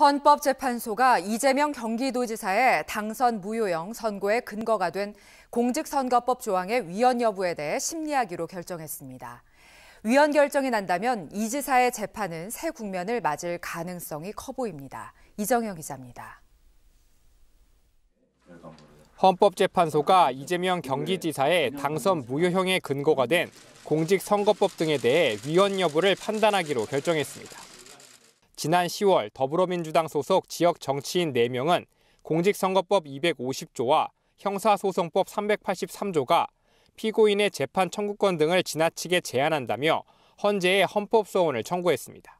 헌법재판소가 이재명 경기도지사의 당선 무효형 선고의 근거가 된 공직선거법 조항의 위헌 여부에 대해 심리하기로 결정했습니다. 위헌 결정이 난다면 이 지사의 재판은 새 국면을 맞을 가능성이 커 보입니다. 이정영 기자입니다. 헌법재판소가 이재명 경기지사의 당선 무효형의 근거가 된 공직선거법 등에 대해 위헌 여부를 판단하기로 결정했습니다. 지난 10월 더불어민주당 소속 지역 정치인 4명은 공직선거법 250조와 형사소송법 383조가 피고인의 재판 청구권 등을 지나치게 제한한다며 헌재에 헌법 소원을 청구했습니다.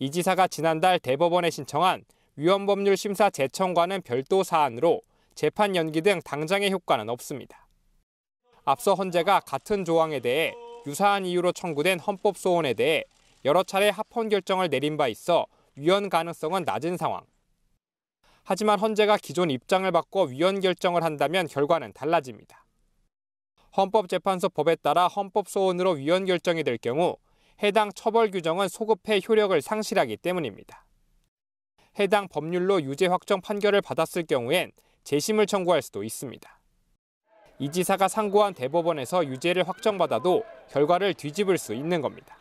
이 지사가 지난달 대법원에 신청한 위헌법률 심사 재청과는 별도 사안으로 재판 연기 등 당장의 효과는 없습니다. 앞서 헌재가 같은 조항에 대해 유사한 이유로 청구된 헌법 소원에 대해 여러 차례 합헌 결정을 내린 바 있어 위헌 가능성은 낮은 상황. 하지만 헌재가 기존 입장을 바꿔 위헌 결정을 한다면 결과는 달라집니다. 헌법재판소 법에 따라 헌법 소원으로 위헌 결정이 될 경우 해당 처벌 규정은 소급해 효력을 상실하기 때문입니다. 해당 법률로 유죄 확정 판결을 받았을 경우엔 재심을 청구할 수도 있습니다. 이 지사가 상고한 대법원에서 유죄를 확정받아도 결과를 뒤집을 수 있는 겁니다.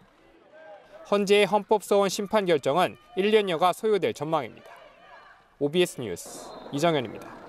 헌재의 헌법소원 심판 결정은 1년여가 소요될 전망입니다. OBS 뉴스 이정현입니다.